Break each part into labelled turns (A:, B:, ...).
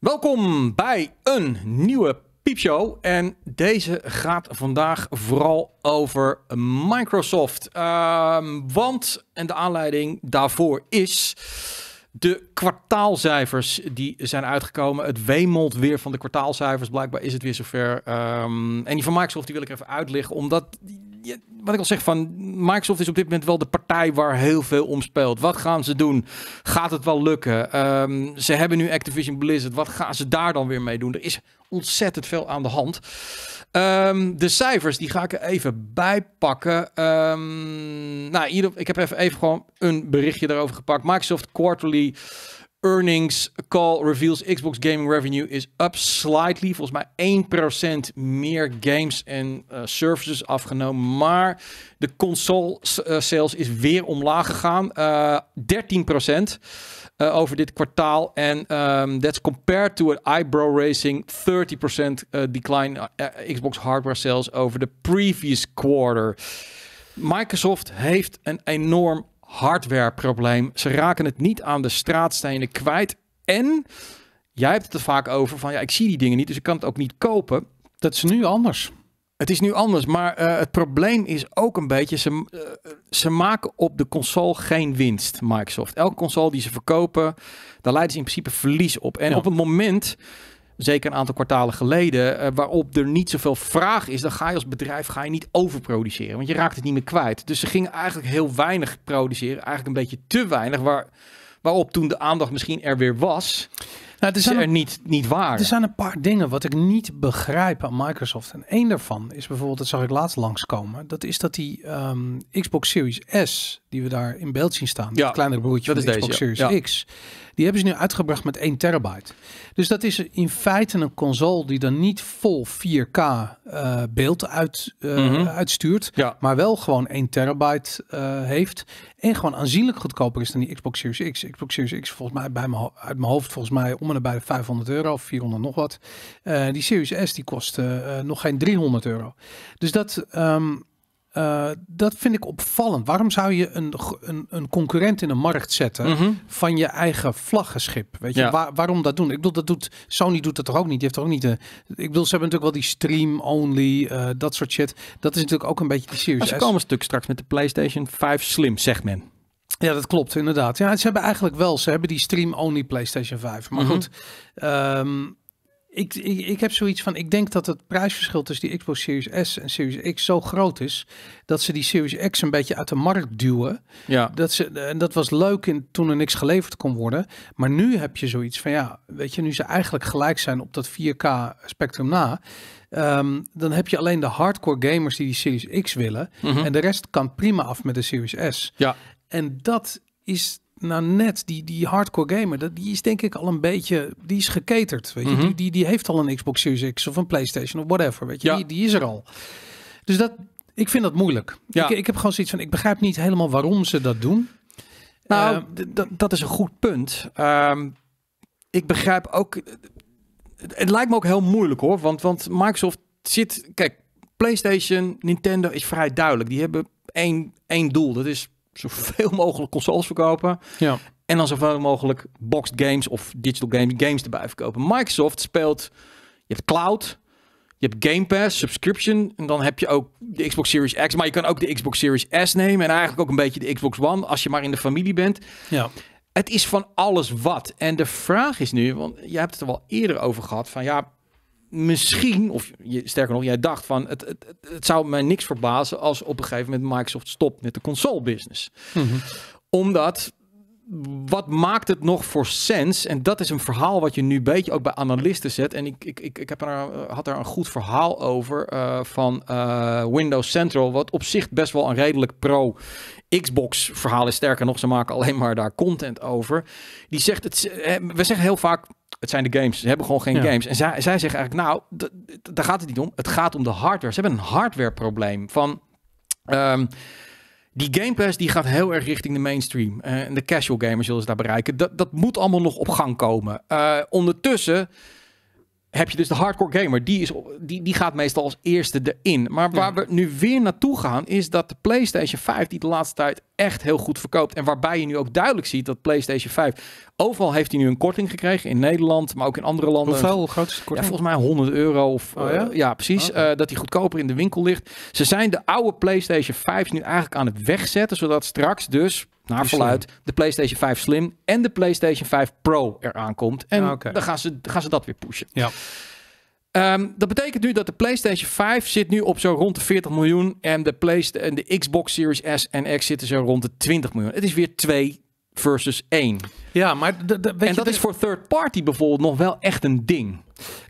A: Welkom bij een nieuwe piepshow. En deze gaat vandaag vooral over Microsoft. Ehm, want, en de aanleiding daarvoor is. De kwartaalcijfers die zijn uitgekomen. Het wemelt weer van de kwartaalcijfers. Blijkbaar is het weer zover. Um, en die van Microsoft die wil ik even uitleggen. Omdat wat ik al zeg van Microsoft is op dit moment wel de partij waar heel veel om speelt. Wat gaan ze doen? Gaat het wel lukken? Ehm, ze hebben nu Activision Blizzard. Wat gaan ze daar dan weer mee doen? Er is ontzettend veel aan de hand. Ehm, de cijfers, die ga ik er even bij pakken. Ehm, nou, ieder, ik heb even, even gewoon een berichtje daarover gepakt. Microsoft Quarterly Earnings call reveals Xbox gaming revenue is up slightly. Volgens mij 1% meer games en eh, services afgenomen. Maar de console eh, sales is weer omlaag gegaan. Uh, eh, 13%. over dit kwartaal. En um, that's compared to an eyebrow racing 30% decline Xbox hardware sales over the previous quarter. Microsoft heeft een enorm hardwareprobleem. Ze raken het niet aan de straatstenen kwijt. En jij hebt het er vaak over van ja, ik zie die dingen niet, dus ik kan het ook niet kopen. Dat is nu anders. Het is nu anders, maar eh, het probleem is ook een beetje, ze, eh, ze maken op de console geen winst, Microsoft. Elke console die ze verkopen, daar leiden ze in principe verlies op. En op het moment zeker een aantal kwartalen geleden, eh, waarop er niet zoveel vraag is, dan ga je als bedrijf ga je niet overproduceren, want je raakt het niet meer kwijt. Dus ze gingen eigenlijk heel weinig produceren, eigenlijk een beetje te weinig, waar, waarop toen de aandacht misschien er weer was. Nou, het is er
B: niet, niet waar. Er zijn een paar dingen wat ik niet begrijp aan Microsoft. En één daarvan is bijvoorbeeld, dat zag ik laatst langskomen. Dat is dat die ehm, Xbox Series S, die we daar in beeld zien staan. Ja, dat kleinere broertje van de Xbox Series X die hebben ze nu uitgebracht met 1 terabyte. Dus dat is in feite een console die dan niet vol 4K eh, beeld uit, uh, uitstuurt. Ja. Maar wel gewoon 1 terabyte eh, heeft. En gewoon aanzienlijk goedkoper is dan die Xbox Series X. Xbox Series X volgens mij bij mijn, uit mijn hoofd volgens mij om en bij de 500 euro of 400 nog wat. die Series S die kost nog geen 300 euro. Dus dat... Ehm, eh, dat vind ik opvallend. Waarom zou je een, een, een concurrent in de markt zetten mhm. van je eigen vlaggenschip? Weet je, waarom dat doen? Ik bedoel, dat doet Sony doet dat toch ook niet. Die heeft toch ook niet. De, ik bedoel, ze hebben natuurlijk wel die stream only, eh, dat soort shit. Dat is natuurlijk ook een beetje die series. ze komen een stuk straks met de PlayStation 5 Slim, zegt men. Ja, dat klopt, inderdaad. Ja, ze hebben eigenlijk wel, ze hebben die stream-only PlayStation 5. Maar mhm. goed, ehm, ik, ik, ik, heb zoiets van, ik denk dat het prijsverschil tussen die Xbox Series S en Series X zo groot is, dat ze die Series X een beetje uit de markt duwen. Ja. Dat ze, en eh, dat was leuk in, toen er niks geleverd kon worden. Maar nu heb je zoiets van, ja, weet je, nu ze eigenlijk gelijk zijn op dat 4K spectrum na, ehm, dan heb je alleen de hardcore gamers die die Series X willen. Mhm. En de rest kan prima af met de Series S. Ja. En dat is nou net, die, die hardcore gamer, dat, die is denk ik al een beetje, die is geketerd. Weet je? Mhm. die, die, die heeft al een Xbox Series X of een PlayStation of whatever. Weet je? Ja. Die, die is er al. Dus dat, ik vind dat moeilijk. Ja. Ik, ik heb gewoon zoiets van, ik begrijp niet helemaal waarom ze dat doen. Nou, uh, dat is een goed punt. Ehm, ik begrijp ook,
A: het, het lijkt me ook heel moeilijk hoor, want, want Microsoft zit, kijk, PlayStation, Nintendo is vrij duidelijk. Die hebben één, één doel, dat is zoveel mogelijk consoles verkopen. Ja. En dan zoveel mogelijk boxed games of digital games, games erbij verkopen. Microsoft speelt, je hebt cloud, je hebt Game Pass, subscription. En dan heb je ook de Xbox Series X. Maar je kan ook de Xbox Series S nemen. En eigenlijk ook een beetje de Xbox One, als je maar in de familie bent. Ja. Het is van alles wat. En de vraag is nu, want je hebt het er wel eerder over gehad, van ja, misschien, of je, sterker nog, jij dacht van het, het, het, zou mij niks verbazen als op een gegeven moment Microsoft stopt met de console business. Mhm. Omdat wat maakt het nog voor sens? En dat is een verhaal wat je nu een beetje ook bij analisten zet. En ik, ik, ik, ik heb er, eh, had er een goed verhaal over eh, van eh, Windows Central, wat op zich best wel een redelijk pro Xbox verhaal is. Sterker nog, ze maken alleen maar daar content over. Die zegt, het, we zeggen heel vaak, het zijn de games. Ze hebben gewoon geen games. En zij, zij zeggen eigenlijk, nou, daar gaat het niet om. Het gaat om de hardware. Ze hebben een hardware probleem van... Ehm, die Game Pass die gaat heel erg richting de mainstream. Eh, en de casual gamers zullen ze daar bereiken. Dat, dat moet allemaal nog op gang komen. Eh, ondertussen heb je dus de hardcore gamer. Die, is, die, die gaat meestal als eerste erin. Maar waar we nu weer naartoe gaan, is dat de PlayStation 5, die de laatste tijd echt heel goed verkoopt. En waarbij je nu ook duidelijk ziet dat PlayStation 5... Overal heeft hij nu een korting gekregen. In Nederland, maar ook in andere landen. Hoeveel groot korting? Ja, volgens mij 100 euro. Of, oh, eh, ja? precies. Oh, eh, dat hij goedkoper in de winkel ligt. Ze zijn de oude PlayStation 5's nu eigenlijk aan het wegzetten. Zodat straks dus naar verluid de PlayStation 5 Slim en de PlayStation 5 Pro eraan komt. En dan gaan ze, gaan ze dat weer pushen. Ja. Ehm, dat betekent nu dat de PlayStation 5 zit nu op zo rond de 40 miljoen. En de, en de Xbox Series S en X zitten zo rond de 20 miljoen. Het is weer 2 versus 1. Ja, maar en dat is
B: voor third party bijvoorbeeld nog wel echt een ding.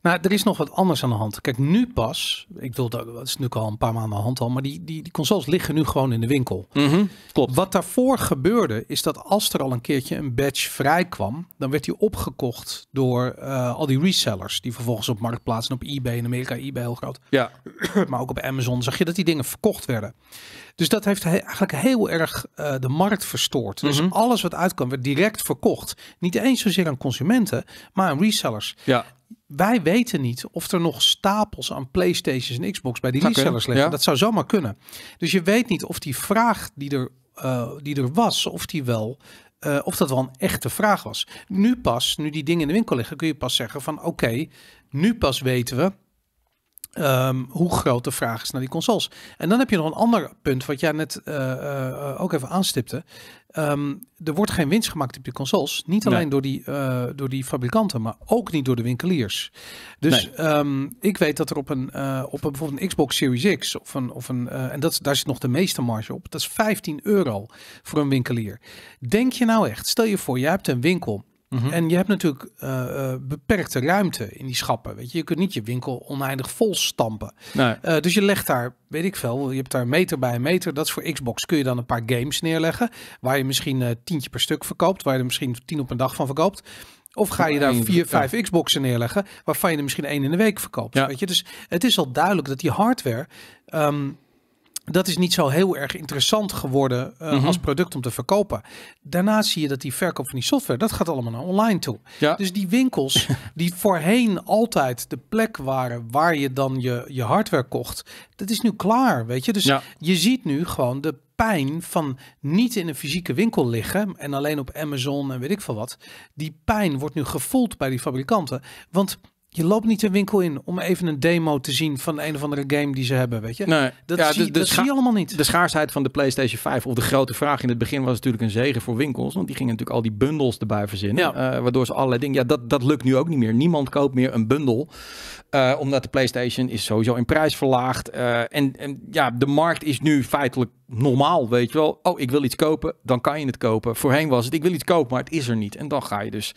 B: Nou, er is nog wat anders aan de hand. Kijk, nu pas, ik bedoel dat is nu al een paar maanden aan de hand al, maar die, die, consoles liggen nu gewoon in de winkel. Mhm, klopt. Wat daarvoor gebeurde, is dat als er al een keertje een badge vrij kwam, dan werd die opgekocht door eh, al die resellers, die vervolgens op marktplaats en op eBay in Amerika, eBay heel groot. Ja. maar ook op Amazon zag je dat die dingen verkocht werden. Dus dat heeft eigenlijk heel erg eh, de markt verstoord. Dus mhm. alles wat uitkwam werd direct verkocht. Niet eens zozeer aan consumenten, maar aan resellers. Ja. Wij weten niet of er nog stapels aan PlayStations en Xbox bij die resellers liggen. Ja. Dat zou zomaar kunnen. Dus je weet niet of die vraag die er, eh, die er was, of die wel eh, of dat wel een echte vraag was. Nu pas, nu die dingen in de winkel liggen, kun je pas zeggen van oké, nu pas weten we Ehm, hoe groot de vraag is naar die consoles. En dan heb je nog een ander punt, wat jij net eh, eh, eh, ook even aanstipte. Ehm, er wordt geen winst gemaakt op die consoles. Niet alleen door, die, door die fabrikanten, maar ook niet door de winkeliers. Dus ehm, ik weet dat er op een, op een, bijvoorbeeld een Xbox Series X, of een, of een, en dat, daar zit nog de meeste marge op, dat is 15 euro voor een winkelier. Denk je nou echt, stel je voor, je hebt een winkel Mhm. En je hebt natuurlijk eh, eh, beperkte ruimte in die schappen. Weet je? je kunt niet je winkel oneindig vol stampen. Eh, dus je legt daar, weet ik veel, je hebt daar meter bij een meter. Dat is voor Xbox. Kun je dan een paar games neerleggen. Waar je misschien uh, tientje per stuk verkoopt. Waar je er misschien tien op een dag van verkoopt. Of ga je daar vier, vijf Xboxen neerleggen, waarvan je er misschien één in de week verkoopt. Weet je? Dus het is al duidelijk dat die hardware ehm, dat is niet zo heel erg interessant geworden eh, mhm. als product om te verkopen. Daarna zie je dat die verkoop van die software, dat gaat allemaal naar online toe. Ja. Dus die winkels die voorheen altijd de plek waren waar je dan je, je hardware kocht, dat is nu klaar, weet je. Dus ja. je ziet nu gewoon de pijn van niet in een fysieke winkel liggen en alleen op Amazon en weet ik veel wat. Die pijn wordt nu gevoeld bij die fabrikanten, want je loopt niet een winkel in om even een demo te zien van een of andere game die ze hebben, weet je? dat, zie, je
A: allemaal niet. De schaarsheid van de PlayStation 5 of de grote vraag in het begin was natuurlijk een zegen voor winkels, want die gingen natuurlijk al die bundels erbij verzinnen, eh, waardoor ze allerlei dingen. Ja, dat, dat lukt nu ook niet meer. Niemand koopt meer een bundel, eh, omdat de PlayStation is sowieso in prijs verlaagd. Uh, en ja, de markt is nu feitelijk normaal, weet je wel. Oh, ik wil iets kopen, dan kan je het kopen. Voorheen was het, ik wil iets kopen, maar het is er niet. En dan ga je dus,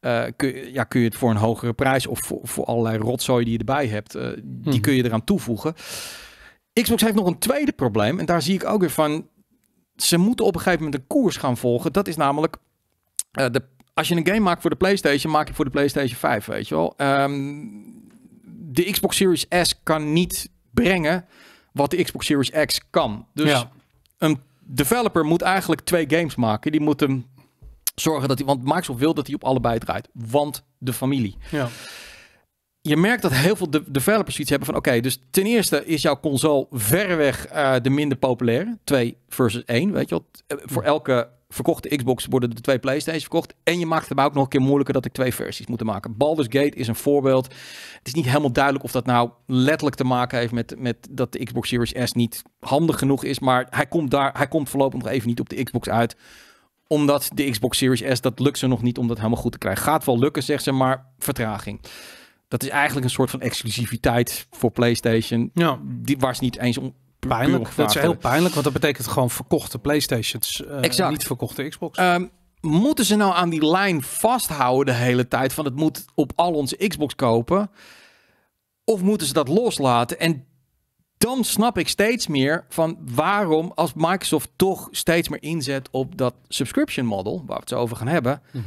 A: eh, kun, ja, kun je het voor een hogere prijs of voor, allerlei rotzooi die je erbij hebt, eh, die mhm. kun je eraan toevoegen. Xbox heeft nog een tweede probleem en daar zie ik ook weer van, ze moeten op een gegeven moment een koers gaan volgen. Dat is namelijk eh, de als je een game maakt voor de PlayStation, maak je voor de PlayStation 5, weet je wel. Ehm, de Xbox Series S kan niet brengen wat de Xbox Series X kan. Dus ja een developer moet eigenlijk twee games maken. Die moet hem zorgen dat hij, want Microsoft wil dat hij op allebei draait. Want de familie. Ja. Je merkt dat heel veel de developers iets hebben van: oké, dus ten eerste is jouw console verreweg uh, de minder populaire. Twee versus één. Weet je wel, eh, voor elke verkochte Xbox worden de twee PlayStation verkocht. En je maakt het mij ook nog een keer moeilijker dat ik twee versies moet maken. Baldur's Gate is een voorbeeld. Het is niet helemaal duidelijk of dat nou letterlijk te maken heeft met, met dat de Xbox Series S niet handig genoeg is. Maar hij komt, daar, hij komt voorlopig nog even niet op de Xbox uit omdat de Xbox Series S, dat lukt ze nog niet om dat helemaal goed te krijgen. Gaat wel lukken, zegt ze, maar vertraging. Dat is eigenlijk een soort van exclusiviteit voor PlayStation. Ja. Die, waar ze niet eens om, pijnlijk. Dat is heel
B: pijnlijk, want dat betekent gewoon verkochte PlayStations, uh, niet verkochte
A: Xbox. Ehm, moeten ze nou aan die lijn vasthouden de hele tijd van het moet op al onze Xbox kopen? Of moeten ze dat loslaten? En dan snap ik steeds meer van waarom als Microsoft toch steeds meer inzet op dat subscription model, waar we het zo over gaan hebben, mhm.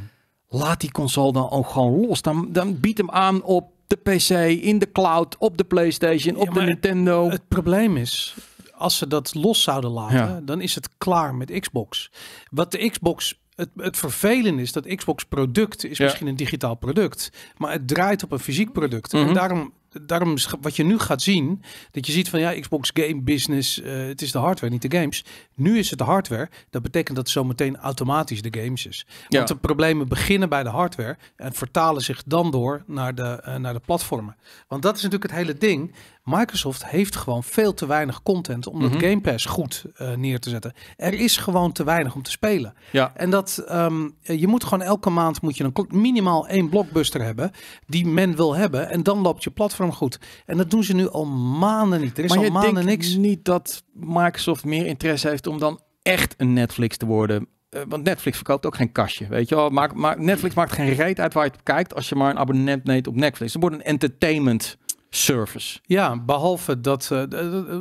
A: laat die console dan ook gewoon los. Dan, dan
B: hem aan op de PC, in de cloud, op de PlayStation, op de Nintendo. Het probleem is, als ze dat los zouden laten, dan is het klaar met Xbox. Wat de Xbox het, het vervelende is dat Xbox product is misschien een digitaal product, maar het draait op een fysiek product. En mhm. daarom, daarom wat je nu gaat zien, dat je ziet van ja, Xbox game business, eh, het is de hardware, niet de games. Nu is het de hardware. Dat betekent dat zometeen automatisch de games is. Want ja. de problemen beginnen bij de hardware en vertalen zich dan door naar de, eh, naar de platformen. Want dat is natuurlijk het hele ding. Microsoft heeft gewoon veel te weinig content om mm -hmm. dat mhm. Game Pass goed eh, neer te zetten. Er is gewoon te weinig om te spelen. Ja. En dat um, je moet gewoon elke maand moet je een, minimaal één blockbuster hebben die men wil hebben. En dan loopt je platform goed. En dat doen ze nu al maanden niet. Er is maar al je maanden denkt niks. Niet dat Microsoft meer interesse heeft om dan echt
A: een Netflix te worden. Eh, want Netflix verkoopt ook geen kastje, weet je wel. Netflix maakt geen reet uit waar je het kijkt als je maar een abonnement neemt op Netflix. Het wordt een entertainment service. Ja, behalve dat. Uh,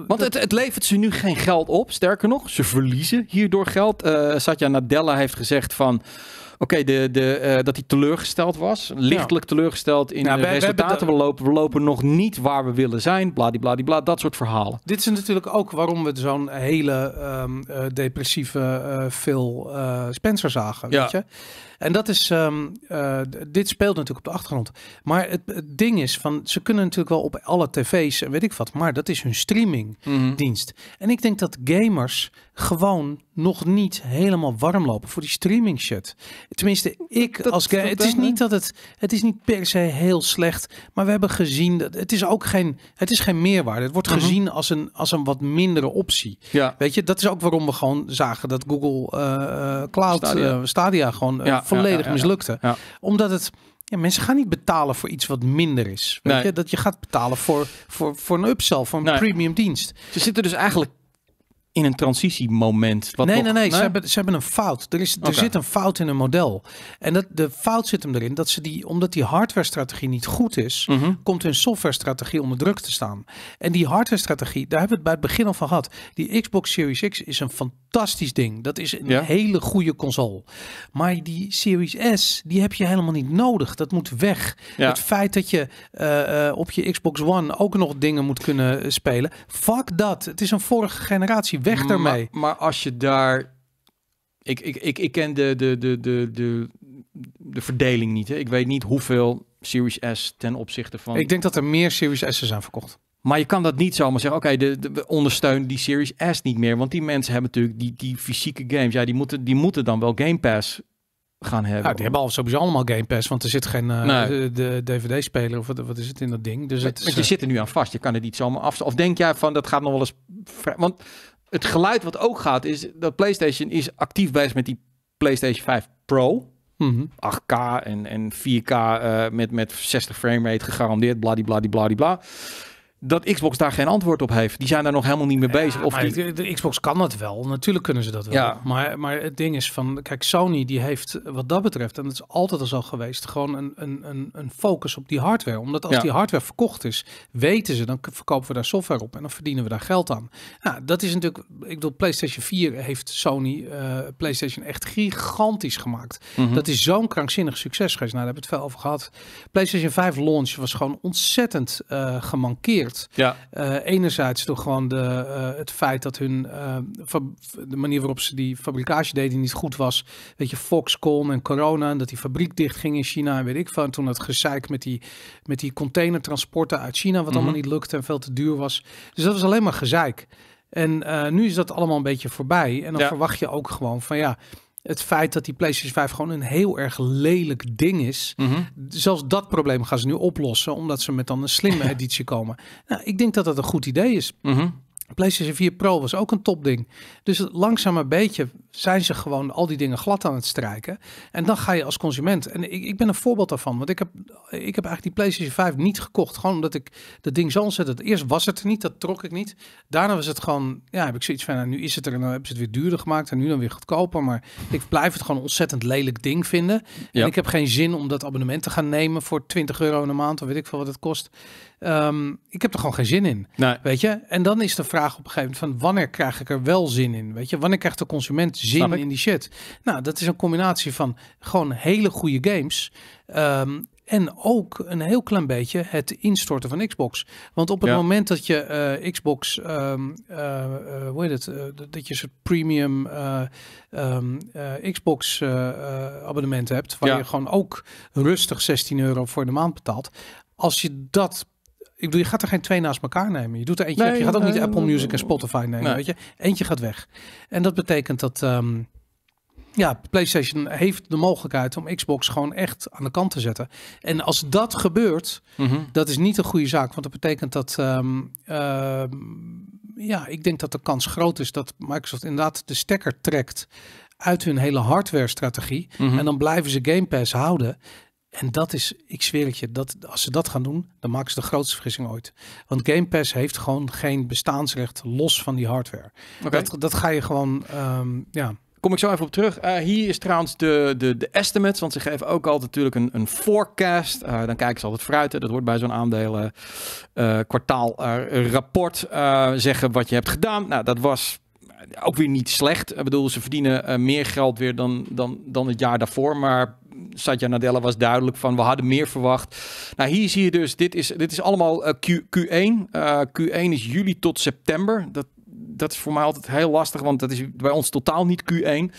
A: Want het, het, levert ze nu geen geld op. Sterker nog, ze verliezen hierdoor geld. Uh, Satya Nadella heeft gezegd van. Oké, de uh, dat hij teleurgesteld was. Lichtelijk teleurgesteld
B: in de resultaten. we,
A: lopen, we lopen nog niet waar we willen zijn. Bladibladibla, dat soort verhalen.
B: Dit is natuurlijk ook waarom we zo'n hele um, depressieve Phil Spencer zagen. Ja. Weet je? En dat is, ehm, eh, dit speelt natuurlijk op de achtergrond. Maar het, ding is, van, ze kunnen natuurlijk wel op alle tv's en weet ik wat, maar dat is hun streamingdienst. dienst. Mhm. En ik denk dat gamers gewoon nog niet helemaal warm lopen voor die streaming shit. Tenminste, ik als gamer. Het is niet dat het, het is niet per se heel slecht, maar we hebben gezien dat het is ook geen, het is geen meerwaarde. Het wordt mhm. gezien als een, als een wat mindere optie. Ja. Weet je, dat is ook waarom we gewoon zagen dat Google eh, eh, Cloud Stadia. Stadia gewoon ja volledig mislukte. Omdat het... Ja, mensen gaan niet betalen voor iets wat minder is. Weet je? Dat je gaat betalen voor, voor, voor een upsell, voor een premium dienst.
A: Ze zitten dus eigenlijk in een transitiemoment. Wat nee, nee, nee, nee, Ze, hebben,
B: ze hebben een fout. Er, is, er zit een fout in een model. En dat, de fout zit hem erin dat ze die, omdat die hardware-strategie niet goed is, mhm. komt hun software-strategie onder druk te staan. En die hardware-strategie, daar hebben we het bij het begin al van gehad. Die Xbox Series X is een fantastische fantastisch ding. Dat is een hele goede console. Maar die Series S, die heb je helemaal niet nodig. Dat moet weg. Het feit dat je eh, eh, op je Xbox One ook nog dingen moet kunnen eh, spelen. Fuck dat. Het is een vorige generatie. Weg maar, daarmee.
A: Maar als je daar... Ik, ik, ik, ik ken de, de, de, de, de, de verdeling niet. Hè? Ik weet niet hoeveel Series S ten opzichte van... Ik denk
B: dat er meer Series S'en zijn verkocht. Maar je kan
A: dat niet zomaar zeggen, oké, okay, de, ondersteun die Series S niet meer. Want die mensen hebben natuurlijk die, die fysieke games. Ja, die moeten, die moeten dan wel Game Pass gaan hebben. Ja, nou, die hebben
B: al sowieso allemaal Game Pass, want er zit geen eh, de, DVD-speler of wat, is het in dat ding. Dus maar, het je zit
A: er nu aan vast, je kan het niet zomaar af. Of denk jij van, dat gaat nog wel eens... Want het geluid wat ook gaat is, dat PlayStation is actief bezig met die PlayStation 5 Pro. 8K mhm. en, en 4K eh, met, met 60 frame rate gegarandeerd, bladibladibladibla. Bla, bla, bla, bla dat Xbox daar geen antwoord op heeft. Die zijn daar nog
B: helemaal niet mee bezig. of die... de, Xbox kan dat wel. Natuurlijk kunnen ze dat wel. Maar, maar het ding is van... Kijk, Sony die heeft wat dat betreft... en dat is altijd al zo geweest... gewoon een, een, een focus op die hardware. Omdat als die hardware verkocht is... weten ze, dan verkopen we daar software op... en dan verdienen we daar geld aan. Nou, dat is natuurlijk... Ik bedoel, PlayStation 4 heeft Sony... Eh, PlayStation echt gigantisch gemaakt. Mhm. Dat is zo'n krankzinnig succes geweest. Nou, daar hebben we het veel over gehad. PlayStation 5 launch was gewoon ontzettend eh, gemankeerd. Ja. Eh, enerzijds toch gewoon de, eh, het feit dat hun uh, de manier waarop ze die fabrikage deden niet goed was. Weet je, Foxconn en corona en dat die fabriek dicht ging in China en weet ik van. Toen het gezeik met die, met die containertransporten uit China, wat allemaal mhm. niet lukte en veel te duur was. Dus dat was alleen maar gezeik. En nu is dat allemaal een beetje voorbij. En dan verwacht je ook gewoon van ja, het feit dat die PlayStation 5 gewoon een heel erg lelijk ding is. Mhm. Zelfs dat probleem gaan ze nu oplossen, omdat ze met dan een slimme editie komen. Nou, ik denk dat dat een goed idee is. Mhm. PlayStation 4 Pro was ook een topding. Dus langzaam een beetje zijn ze gewoon al die dingen glad aan het strijken. En dan ga je als consument. En ik, ik ben een voorbeeld daarvan. Want ik heb, ik heb eigenlijk die PlayStation 5 niet gekocht. Gewoon omdat ik dat ding zo ontzettend. Eerst was het er niet, dat trok ik niet. Daarna was het gewoon. Ja, heb ik zoiets van. Nou, nu is het er en dan hebben ze het weer duurder gemaakt. En nu dan weer goedkoper. Maar ik blijf het gewoon een ontzettend lelijk ding vinden. En ik heb geen zin om dat abonnement te gaan nemen voor 20 euro in de maand. Of weet ik veel wat het kost. Ehm, ik heb er gewoon geen zin in. Weet je? En dan is de vraag op een gegeven moment van wanneer krijg ik er wel zin in? Weet je? Wanneer krijgt de consument zin in die shit? Nou, dat is een combinatie van gewoon hele goede games. Ehm, en ook een heel klein beetje het instorten van Xbox. Want op het moment dat je eh, Xbox, ehm, eh, eh, hoe heet het, dat je soort premium Xbox abonnement hebt, waar je gewoon ook rustig 16 euro voor de maand betaalt. Als je dat ik bedoel, je gaat er geen twee naast elkaar nemen. Je doet er eentje Je gaat ook niet Apple Music en Spotify nemen, weet je. Eentje gaat weg. En dat betekent dat... Um, ja, PlayStation heeft de mogelijkheid om Xbox gewoon echt aan de kant te zetten. En als dat gebeurt, mhm. dat is niet een goede zaak. Want dat betekent dat. Ehm, ehm, ja, ik denk dat de kans groot is dat Microsoft inderdaad de stekker trekt uit hun hele hardware-strategie. Mhm. En dan blijven ze Game Pass houden. En dat is, ik zweer het je, dat, als ze dat gaan doen, dan maken ze de grootste vergissing ooit. Want Game Pass heeft gewoon geen bestaansrecht los van die hardware. Dat, dat ga je gewoon, um, ja, kom ik zo even op terug. Eh, hier
A: is trouwens de, de, de estimates, want ze geven ook altijd natuurlijk een, een forecast. Eh, dan kijken ze altijd vooruit. Dat wordt bij zo'n aandelen eh, kwartaal rapport. zeggen wat je hebt gedaan. Nou, dat was ook weer niet slecht. Ik bedoel, ze verdienen eh, meer geld weer dan, dan, dan het jaar daarvoor. Maar Satya Nadella was duidelijk van we hadden meer verwacht. Nou, hier zie je dus, dit is, dit is allemaal eh, Q, Q1. Eh, Q1 is juli tot september. Dat, dat is voor mij altijd heel lastig, want dat is bij ons totaal niet Q1.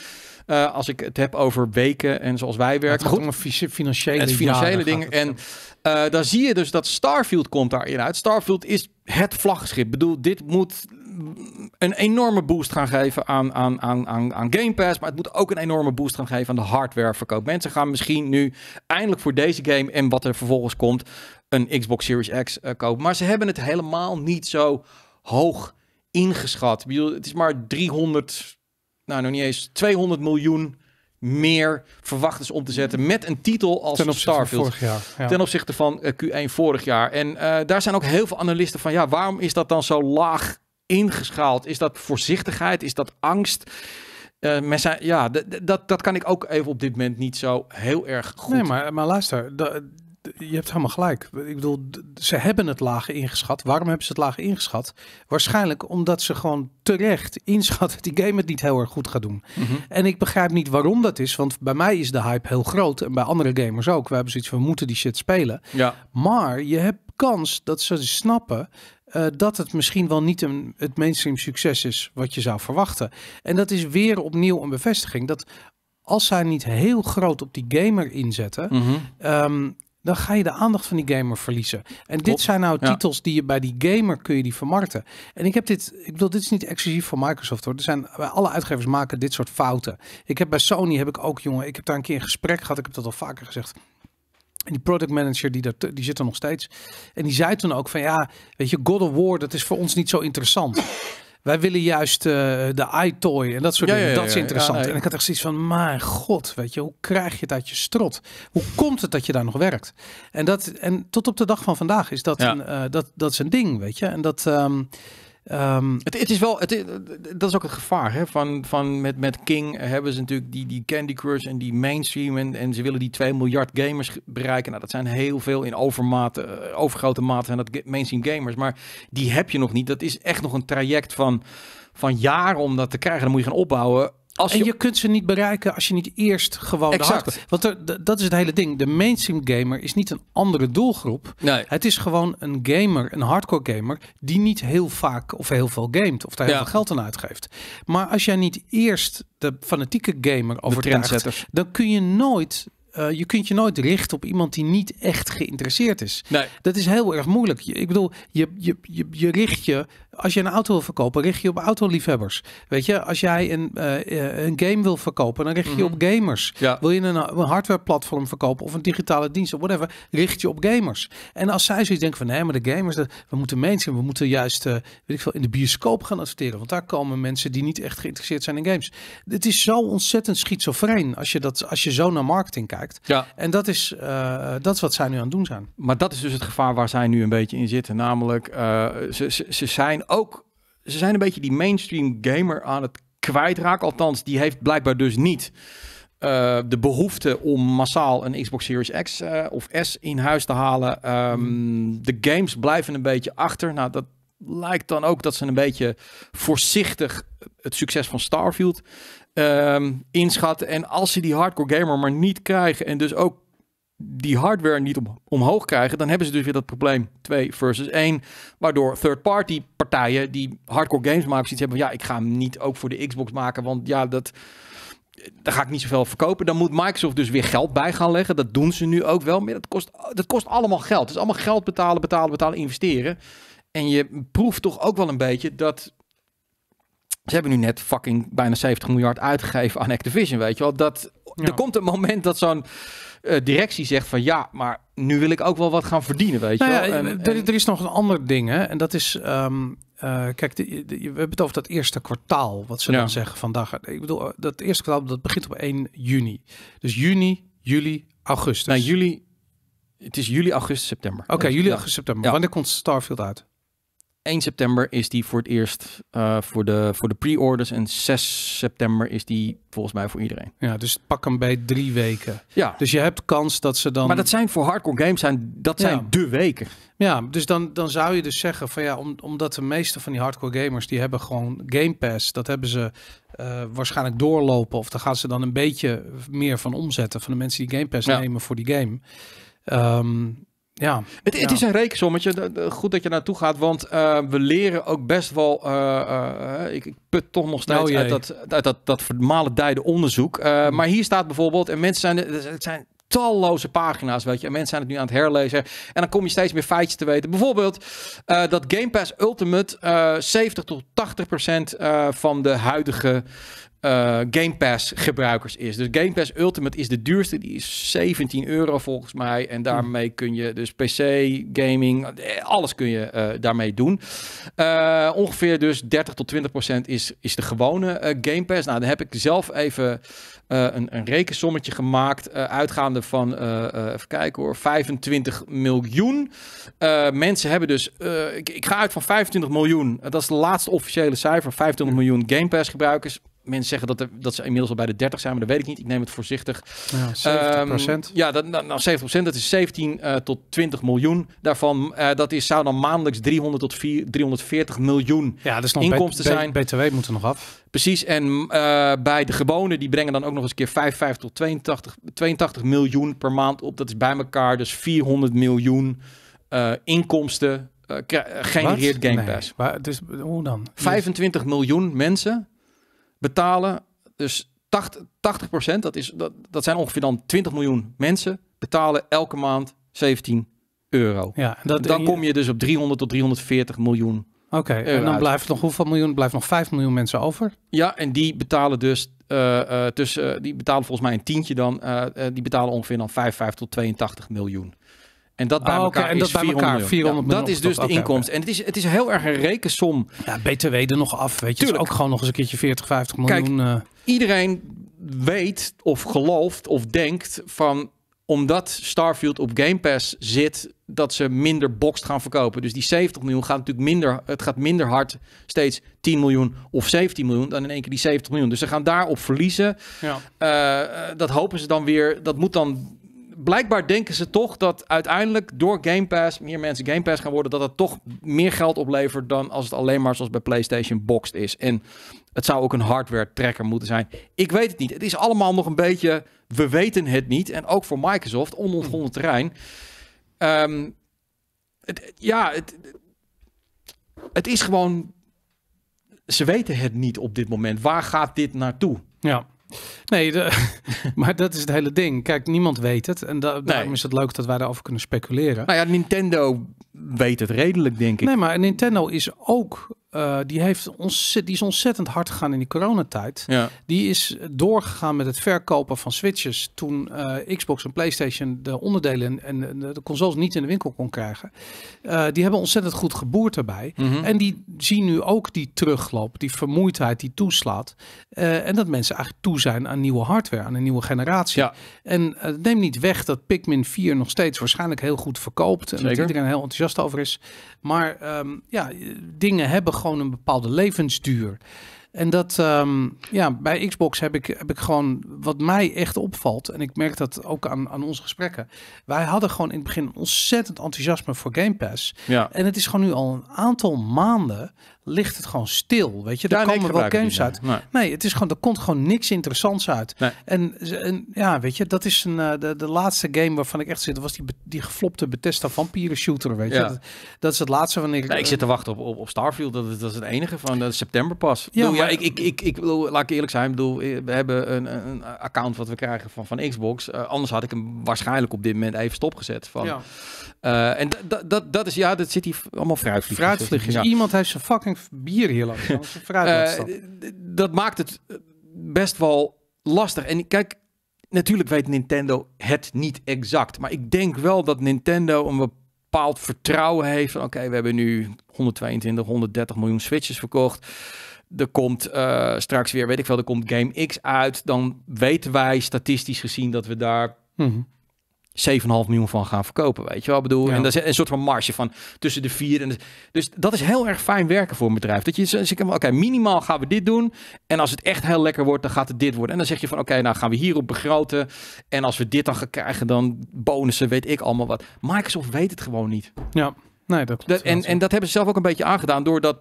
A: als ik het heb over weken en zoals wij werken. Het gaat financiële, financiële dingen. En daar zie je dus dat Starfield komt daarin uit. Starfield is het vlaggenschip. Ik bedoel, dit moet een enorme boost gaan geven aan, aan, aan, aan, aan Game Pass. Maar het moet ook een enorme boost gaan geven aan de hardwareverkoop. Mensen gaan misschien nu eindelijk voor deze game en wat er vervolgens komt, een Xbox Series X eh, kopen. Maar ze hebben het helemaal niet zo hoog ingeschat. Ik bedoel, het is maar 300, nou nog niet eens, 200 miljoen meer verwachtens om te zetten met een titel als ten Starfield. Vorig jaar, ja. Ten opzichte van eh, Q1 vorig jaar. En eh, daar zijn ook heel veel analisten van, ja, waarom is dat dan zo laag ingeschaald? Is dat voorzichtigheid? Is dat angst? Uh, ja, dat, dat kan
B: ik ook even op dit moment niet zo heel erg goed. Nee, maar, maar luister, je hebt helemaal gelijk. Ik bedoel, ze hebben het laag ingeschat. Waarom hebben ze het laag ingeschat? Waarschijnlijk omdat ze gewoon terecht inschatten dat die game het niet heel erg goed gaat doen. Mhm. En ik begrijp niet waarom dat is, want bij mij is de hype heel groot en bij andere gamers ook. We hebben zoiets van, we moeten die shit spelen. Ja. Maar je hebt kans dat ze snappen eh, dat het misschien wel niet een, het mainstream succes is wat je zou verwachten. En dat is weer opnieuw een bevestiging dat als zij niet heel groot op die gamer inzetten, mhm. ehm, dan ga je de aandacht van die gamer verliezen. En dit zijn nou titels die je bij die gamer kun je die vermarkten. En ik heb dit, ik bedoel, dit is niet exclusief voor Microsoft hoor. Er zijn bij alle uitgevers maken dit soort fouten. Ik heb bij Sony heb ik ook jongen, ik heb daar een keer een gesprek gehad. Ik heb dat al vaker gezegd. En die product manager die, dat, die zit er nog steeds. En die zei toen ook van ja, weet je, God of War, dat is voor ons niet zo interessant. Wij willen juist uh, de iToy en dat soort dingen. dat is interessant. En ik had echt zoiets van, mijn god, weet je, hoe krijg je het uit je strot? Hoe komt het dat je daar nog werkt? En, dat, en tot op de dag van vandaag is dat, een, eh, dat, dat is een ding, weet je. En dat, um, Ehm, het, het, is wel, het, eh, dat is ook het gevaar. Hè? Van, van met, met King hebben ze natuurlijk die, die Candy
A: Crush en die mainstream. En, en ze willen die 2 miljard gamers bereiken. Nou, dat zijn heel veel in eh, overgrote mate zijn dat mainstream gamers. Maar die heb je nog niet. Dat is echt nog een traject
B: van, van jaren om dat te krijgen. Dan moet je gaan opbouwen en je... kunt ze niet bereiken als je niet eerst gewoon exact. de Want dat is het hele ding. De mainstream gamer is niet een andere doelgroep. Nee. Het is gewoon een gamer, een hardcore gamer... die niet heel vaak of heel veel gamet. Of daar heel veel geld aan uitgeeft. Maar als jij niet eerst de fanatieke gamer overtuigt... dan kun je nooit eh, je kunt je nooit richten op iemand die niet echt geïnteresseerd is. Nee. Dat is heel erg moeilijk. ik bedoel, je, je, je, je richt je als je een auto wil verkopen, richt je op autoliefhebbers. Weet je, als jij een, eh, eh, een game wil verkopen, dan richt je mm op gamers. Ja. Wil je een, hardware platform verkopen of een digitale dienst of whatever, richt je op gamers. En als zij zoiets denken van nee, maar de gamers, dat, we moeten mensen, we moeten juist eh, weet ik veel, in de bioscoop gaan adverteren. Want daar komen mensen die niet echt geïnteresseerd zijn in games. Het is zo ontzettend schizofreen als je, dat, als je zo naar marketing kijkt. Ja. En dat is, dat is wat zij nu aan het doen zijn. Maar
A: dat is dus het gevaar waar zij nu een beetje in zitten. Namelijk, ze, ze, ze zijn ook, ze zijn een beetje die mainstream gamer aan het kwijtraken. Althans, die heeft blijkbaar dus niet eh, de behoefte om massaal een Xbox Series X eh, of S in huis te halen. Ehm, hmm. de games blijven een beetje achter. Nou, dat lijkt dan ook dat ze een beetje voorzichtig het succes van Starfield ehm, inschatten. En als ze die hardcore gamer maar niet krijgen en dus ook die hardware niet om, omhoog krijgen, dan hebben ze dus weer dat probleem 2 versus 1. Waardoor third-party partijen die hardcore games maken, zoiets hebben van ja, ik ga hem niet ook voor de Xbox maken, want ja, dat, daar ga ik niet zoveel verkopen. Dan moet Microsoft dus weer geld bij gaan leggen. Dat doen ze nu ook wel. Maar dat kost, dat kost allemaal geld. Het is allemaal geld betalen, betalen, betalen, investeren. En je proeft toch ook wel een beetje dat. Ze hebben nu net fucking bijna 70 miljard uitgegeven aan Activision, weet je wel. Dat, Er komt een moment dat zo'n eh, directie zegt van ja, maar nu wil ik ook wel wat gaan verdienen, weet je nou wel. Eh, en, Er,
B: is nog een ander ding hè, en dat is... Ehm, eh, kijk, de, we hebben het over dat eerste kwartaal, wat ze dan zeggen vandaag. Ik bedoel, dat eerste kwartaal dat begint op 1 juni. Dus juni, juli, augustus. Nou, juli, het is juli, augustus, september. Oké, juli, augustus, september. Wanneer komt Starfield uit? 1 september is die voor het eerst
A: eh, voor de, voor de pre-orders. En 6 september is die volgens mij voor iedereen.
B: Ja, dus pak hem bij drie weken. Ja. Dus je hebt kans dat ze dan... Maar dat zijn voor hardcore games, zijn, dat zijn de weken. Ja, dus dan, dan zou je dus zeggen van ja, omdat de meeste van die hardcore gamers, die hebben gewoon Game Pass. Dat hebben ze eh, waarschijnlijk doorlopen. Of dan gaan ze dan een beetje meer van omzetten. Van de mensen die Game Pass nemen voor die game. Ehm, ja,
A: het, is een rekensommetje. Goed dat je naartoe gaat, want eh, we leren ook best wel. Eh, eh, ik, ik, put toch nog steeds nou, uit dat, uit dat, dat vermalendijde onderzoek. Hmm. Maar hier staat bijvoorbeeld, en mensen zijn, het zijn talloze pagina's, weet je. En mensen zijn het nu aan het herlezen. En dan kom je steeds meer feitjes te weten. Bijvoorbeeld dat Game Pass Ultimate 70 tot 80 procent van de huidige eh, Game Pass gebruikers is. Dus Game Pass Ultimate is de duurste. Die is 17 euro volgens mij. En daarmee kun je dus PC, gaming, eh, alles kun je eh, daarmee doen. ongeveer dus 30 tot 20 procent is, is de gewone Game Pass. Nou, dan heb ik zelf even een, een, rekensommetje gemaakt. uitgaande van, even kijken hoor, 25 miljoen. mensen hebben dus, ik, ik, ga uit van 25 miljoen. Dat is de laatste officiële cijfer. 25 miljoen Game Pass gebruikers mensen zeggen dat, er, dat ze inmiddels al bij de 30 zijn, maar dat weet ik niet. Ik neem het voorzichtig. Nou ja, 70%. Ehm, ja, dat, nou, 70%, dat is 17 eh, tot 20 miljoen. Daarvan, uh, dat is, zou dan maandelijks 300 tot 4, 340 miljoen ja, inkomsten zijn.
B: BTW moet er nog af.
A: Precies, en eh, bij de gewone, die brengen dan ook nog eens een keer 55 tot 82, 82 miljoen per maand op. Dat is bij elkaar dus 400 miljoen inkomsten uh, genereert Game Pass.
B: dus, hoe dan?
A: 25 miljoen mensen betalen dus 80, 80% dat, is, dat, dat zijn ongeveer dan 20 miljoen mensen, betalen elke maand 17 euro. Ja, dan kom
B: je dus op 300
A: tot 340
B: miljoen. Oké, en dan blijft nog hoeveel miljoen? Blijft nog 5 miljoen mensen over?
A: Ja, en die betalen dus uh, uh, tussen, eh, die betalen volgens mij een tientje dan, die betalen ongeveer dan 55 tot 82 miljoen. En dat ah, bij elkaar en dat is bij 400 miljoen. dat is dus de inkomst.
B: En het is, het is heel erg een rekensom. Ja, BTW er nog af, weet je. Tuurlijk. ook gewoon nog eens een keertje 40, 50 miljoen. Kijk, eh. iedereen weet of
A: gelooft of denkt van omdat Starfield op Game Pass zit, dat ze minder boxed gaan verkopen. Dus die 70 miljoen gaat natuurlijk minder, het gaat minder hard steeds 10 miljoen of 17 miljoen dan in één keer die 70 miljoen. Dus ze gaan daarop verliezen. Ja. Eh, eh, dat hopen ze dan weer, dat moet dan blijkbaar denken ze toch dat uiteindelijk door Game Pass meer mensen Game Pass gaan worden, dat het toch meer geld oplevert dan als het alleen maar zoals bij PlayStation Boxed is. En het zou ook een hardware tracker moeten zijn. Ik weet het niet. Het is allemaal nog een beetje, we weten het niet. En ook voor Microsoft, onontgonnen terrein. Um, het, ja, het, het is gewoon,
B: ze weten het niet op dit moment. Waar gaat dit naartoe? Ja. Nee, maar dat is het hele ding. Kijk, niemand weet het. En daarom is het leuk dat wij daarover kunnen speculeren. Nou ja, Nintendo weet het redelijk, denk ik. Nee, maar Nintendo is ook eh, die, heeft ons die is ontzettend hard gegaan in die coronatijd. Die is doorgegaan met het verkopen van switches toen eh, Xbox en PlayStation de onderdelen en, de consoles niet in de winkel kon krijgen. Eh, die hebben ontzettend goed geboerd daarbij. Mhm. En die zien nu ook die terugloop, die vermoeidheid die toeslaat. en dat mensen eigenlijk toe zijn aan nieuwe hardware, aan een nieuwe generatie. En En neem niet weg dat Pikmin 4 nog steeds waarschijnlijk heel goed verkoopt. En dat iedereen heel enthousiast over is. Maar ehm, ja, dingen hebben gewoon gewoon een bepaalde levensduur. En dat, ehm, ja, bij Xbox heb ik, heb ik gewoon, wat mij echt opvalt, en ik merk dat ook aan, aan onze gesprekken. Wij hadden gewoon in het begin ontzettend enthousiasme voor Game Pass. Ja. En het is gewoon nu al een aantal maanden ligt het gewoon stil. Weet je, daar ja, komen wel games uit. Nee. het is gewoon, er komt gewoon niks interessants uit. En, ja, weet je, dat is een, eh, de, de laatste game waarvan ik echt zit, was die, die geflopte Bethesda vampieren shooter. Weet je,
A: dat, is het laatste wanneer ik. ik eh, zit te wachten op, op, Starfield. Dat, is, het enige van dat september pas. Ja, ja ik, ik, ik, ik bedoel, laat ik eerlijk zijn. Ik bedoel, eh, we hebben een, een account wat we krijgen van, van Xbox. anders had ik hem waarschijnlijk op dit moment even stopgezet. Van, eh, en dat, dat, dat is, ja, dat zit hier allemaal fruitvliegjes. Fruitvliegjes. Dus
B: iemand heeft zijn fucking bier hier eh, langs.
A: dat maakt het eh, best wel lastig. En kijk, natuurlijk weet Nintendo het niet exact. Maar ik denk wel dat Nintendo een bepaald vertrouwen heeft. Oké, we hebben nu 122, 130 miljoen Switches verkocht. Er komt straks weer, weet ik veel, er komt Game X uit. Dan weten wij statistisch gezien dat we daar... Mhm. 7,5 miljoen van gaan verkopen, weet je wel. Ik bedoel, en dat is een soort van marge van tussen de vier en dus dat is heel erg fijn werken voor een bedrijf. Dat je zegt, oké, minimaal gaan we dit doen en als het echt heel lekker wordt, dan gaat het dit worden. En dan zeg je van, oké, nou gaan we hierop begroten en als we dit dan gaan krijgen, dan bonussen, weet ik allemaal wat. Microsoft weet het gewoon niet.
B: Ja. Nee, dat,
A: en, en dat hebben ze zelf ook een beetje aangedaan door dat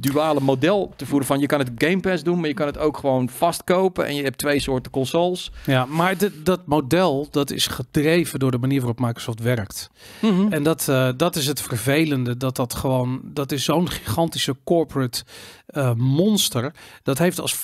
A: duale model te voeren van je kan het Game Pass doen, maar je kan het ook gewoon vastkopen en je hebt twee soorten consoles.
B: Ja, maar de, dat model dat is gedreven door de manier waarop Microsoft werkt. Mhm. En dat, eh, dat is het vervelende, dat dat gewoon, dat is zo'n gigantische corporate eh, monster. Dat heeft als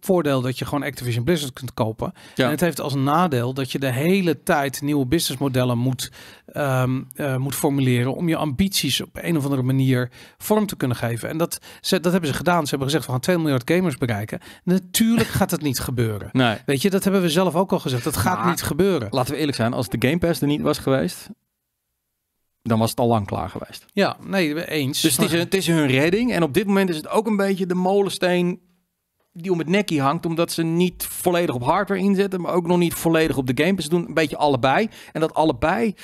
B: voordeel dat je gewoon Activision Blizzard kunt kopen. Ja. En het heeft als nadeel dat je de hele tijd nieuwe businessmodellen moet, ehm, eh, moet formuleren om je ambities op een of andere manier vorm te kunnen geven. En dat, ze, dat hebben ze gedaan. Ze hebben gezegd van gaan 2 miljard gamers bereiken. Natuurlijk gaat het niet gebeuren. Nee. Weet je, dat hebben we zelf ook al gezegd. Dat gaat niet gebeuren.
A: Laten we eerlijk zijn, als de Game Pass er niet was geweest, dan was het al lang klaar geweest. Ja, nee, eens. Dus het is, het is hun redding. En op dit moment is het ook een beetje de molensteen die om het nekje hangt, omdat ze niet volledig op hardware inzetten, maar ook nog niet
B: volledig op de game. Ze doen een beetje allebei. En dat allebei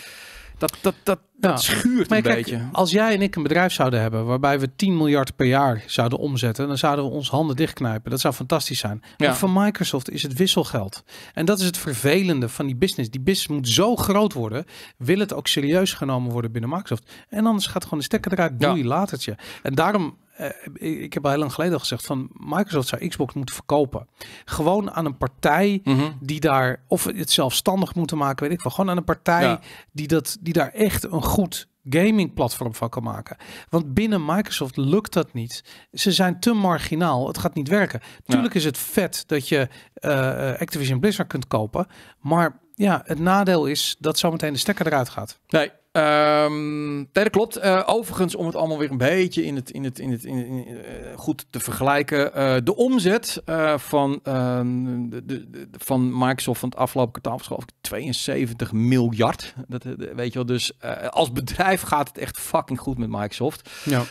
B: dat, dat, dat, schuurt maar een kijk, beetje. Als jij en ik een bedrijf zouden hebben waarbij we 10 miljard per jaar zouden omzetten, dan zouden we ons handen dichtknijpen. Dat zou fantastisch zijn. Maar voor Microsoft is het wisselgeld. En dat is het vervelende van die business. Die business moet zo groot worden, wil het ook serieus genomen worden binnen Microsoft. En anders gaat gewoon de stekker eruit, doe je latertje. En daarom eh, ik heb al heel lang geleden al gezegd van Microsoft zou Xbox moeten verkopen. Gewoon aan een partij mhm. die daar, of het zelfstandig moeten maken, weet ik wel. Gewoon aan een partij die, dat, die daar echt een goed gaming platform van kan maken. Want binnen Microsoft lukt dat niet. Ze zijn te marginaal. Het gaat niet werken. Tuurlijk is het vet dat je eh, Activision Blizzard kunt kopen. Maar ja, het nadeel is dat zometeen de stekker eruit gaat.
A: Nee, Um, dat klopt. Eh, overigens, om het allemaal weer een beetje in het, in het, in het, in, eh, goed te vergelijken. Eh, de omzet van, ehm, de, van Microsoft van het afgelopen kwartaal was 72 miljard. Dat, weet je wel, dus als bedrijf gaat het echt fucking goed met Microsoft.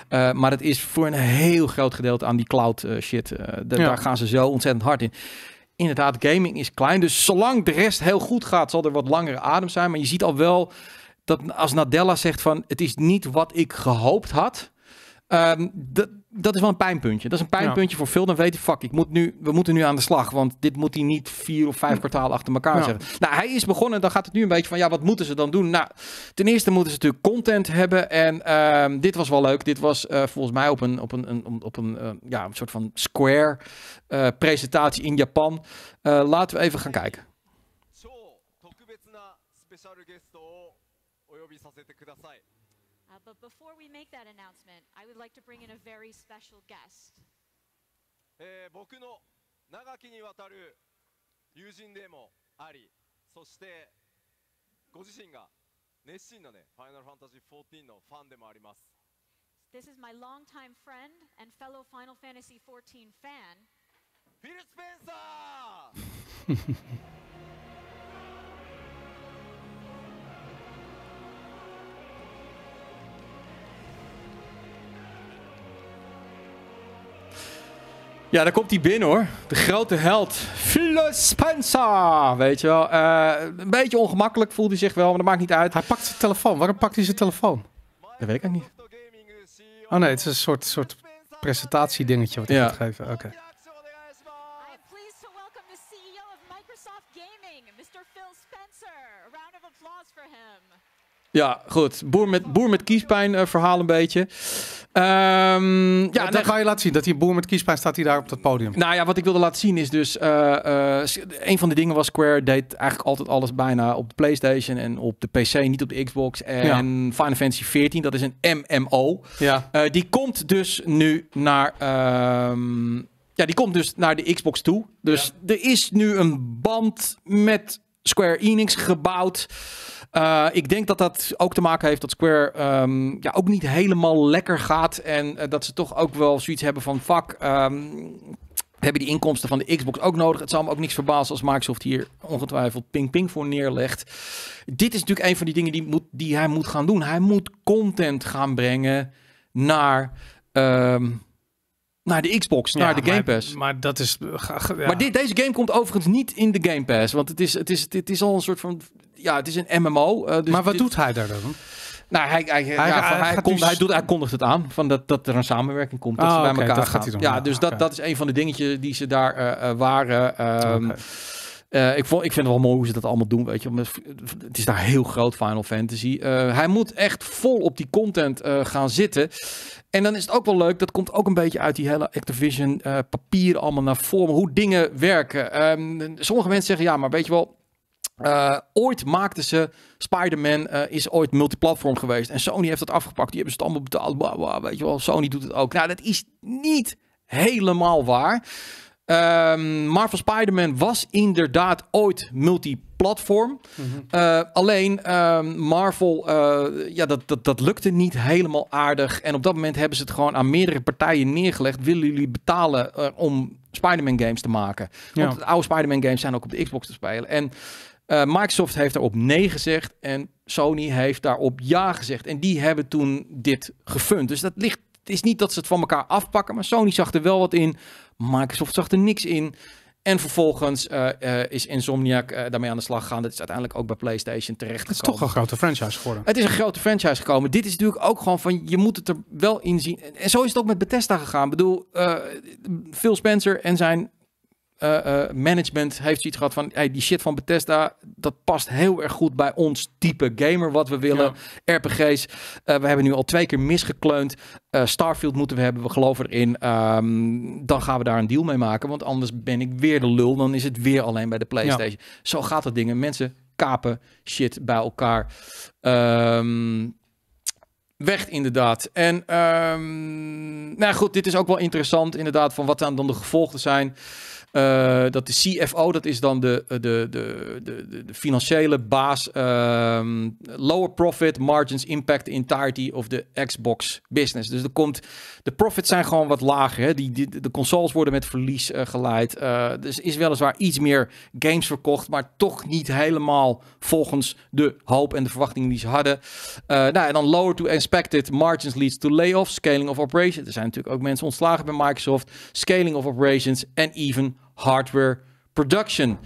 A: Ja. maar het is voor een heel groot gedeelte aan die cloud shit. Daar gaan ze zo ontzettend hard in inderdaad, gaming is klein. Dus zolang de rest heel goed gaat, zal er wat langere adem zijn. Maar je ziet al wel dat als Nadella zegt van het is niet wat ik gehoopt had. Ehm, dat, dat is wel een pijnpuntje. Dat is een pijnpuntje voor veel. Dan weet je, fuck, ik moet nu, we moeten nu aan de slag. Want dit moet hij niet vier of vijf kwartalen achter elkaar zeggen. Nou, hij is begonnen. Dan gaat het nu een beetje van, ja, wat moeten ze dan doen? Nou, ten eerste moeten ze natuurlijk content hebben. En ehm, dit was wel leuk. Dit was eh, volgens mij op een, op een, op een, eh, ja, een soort van square eh, presentatie in Japan. laten we even gaan kijken.
B: せてください。
A: Uh, but before we make that announcement, I would like to bring in a very special guest.
B: えー、僕の長きにわたる友人でもあり、そしてご自身が熱心なね、ファイナルファンタジー14のファンでもあります。
A: This is my longtime friend and fellow Final Fantasy
B: 14 fan. フィル・スペンサー
A: Ja, daar komt hij binnen hoor. De grote held. Phil Spencer. Weet je wel. Eh, een beetje ongemakkelijk voelde hij zich wel, maar dat maakt niet uit. Hij pakt zijn telefoon. Waarom pakt hij zijn telefoon?
B: Dat weet ik niet. Oh nee, het is een soort, soort presentatiedingetje wat hij ja. gaat geven. Oké. Okay.
A: Ja, goed. Boer met, boer met
B: kiespijn eh, verhaal een beetje. Um, ja, dan ga je laten zien. Dat die boer met kiespijn staat hij daar op dat podium.
A: Nou ja, wat ik wilde laten zien is dus... Uh, een van de dingen was Square deed eigenlijk altijd alles bijna op de Playstation... en op de PC, niet op de Xbox. En Final Fantasy 14, dat is een MMO. Ja. Eh, die komt dus nu naar... Ehm, ja, die komt dus naar de Xbox toe. Dus er is nu een band met Square Enix gebouwd... Eh, ik denk dat dat ook te maken heeft dat Square ehm, ja, ook niet helemaal lekker gaat. En eh, dat ze toch ook wel zoiets hebben van: fuck, ehm, hebben die inkomsten van de Xbox ook nodig. Het zal me ook niks verbazen als Microsoft hier ongetwijfeld ping-ping voor neerlegt. Dit is natuurlijk een van die dingen die, moet, die hij moet gaan doen. Hij moet content gaan brengen naar. Ehm, naar de Xbox, naar de Game
B: Pass. Maar, dat is. Maar deze
A: game komt overigens niet in de Game Pass. Want het is, het, is, het is al een soort van ja, het is een MMO. Eh, dus maar wat doet hij daar dan? Nou, hij, hij, hij, dus- hij, doet, hij kondigt het aan van dat, dat er een samenwerking komt. Dat ze ah, bij elkaar gaan. ja, dus dat, ah, dat is een van de dingetjes die ze daar eh, eh, waren. Ehm, ik, vond, ik vind het wel mooi hoe ze dat allemaal doen, weet je. Het is daar heel groot Final Fantasy. hij moet echt vol op die content gaan zitten. En dan is het ook wel leuk, dat komt ook een beetje uit die hele Activision papier allemaal naar voren. Hoe dingen werken. Ehm, sommige mensen zeggen, ja, maar weet je wel, eh, ooit maakten ze Spider-Man eh, is ooit multiplatform geweest. En Sony heeft dat afgepakt. Die hebben ze allemaal betaald. Blah, weet je wel, Sony doet het ook. Nou, dat is niet helemaal waar. Ehm, Marvel Spider-Man was inderdaad ooit multiplatform. Mhm. Eh, alleen ehm, Marvel, ja, dat, dat, dat lukte niet helemaal aardig. En op dat moment hebben ze het gewoon aan meerdere partijen neergelegd. Willen jullie betalen om Spider-Man games te maken? Want de oude Spider-Man games zijn ook op de Xbox te spelen. En eh, Microsoft heeft daarop nee gezegd en Sony heeft daarop ja gezegd. En die hebben toen dit gefund. Dus dat ligt, het is niet dat ze het van elkaar afpakken, maar Sony zag er wel wat in. Microsoft zag er niks in. En vervolgens eh, eh, is Insomniac daarmee aan de slag gegaan. Dat is uiteindelijk ook bij PlayStation terecht. Het is toch een grote
B: franchise geworden.
A: Het is een grote franchise gekomen. Dit is natuurlijk ook gewoon van je moet het er wel in zien. En zo is het ook met Bethesda gegaan. Ik bedoel, Phil Spencer en zijn eh, eh, management heeft zoiets gehad van hey, die shit van Bethesda, dat past heel erg goed bij ons type gamer wat we willen. RPG's. Eh, we hebben nu al twee keer misgekleund. Starfield moeten we hebben, we geloven erin. Ehm, dan gaan we daar een deal mee maken, want anders ben ik weer de lul. Dan is het weer alleen bij de PlayStation. Zo gaat dat dingen. Mensen kapen shit bij elkaar. Um, weg inderdaad. En ehm, nou goed, dit is ook wel interessant inderdaad van wat dan de gevolgen zijn dat de CFO, dat is dan de, de, de, de, de financiële baas. lower profit, margins, impact, entirety of the Xbox business. Dus er komt, de profits zijn gewoon wat lager. Hè? Die, de consoles worden met verlies geleid. dus is weliswaar iets meer games verkocht, maar toch niet helemaal volgens de hoop en de verwachtingen die ze hadden. nou, en dan lower to expected, margins leads to layoffs, scaling of operations. Er zijn natuurlijk ook mensen ontslagen bij Microsoft. Scaling of operations en even hardware production.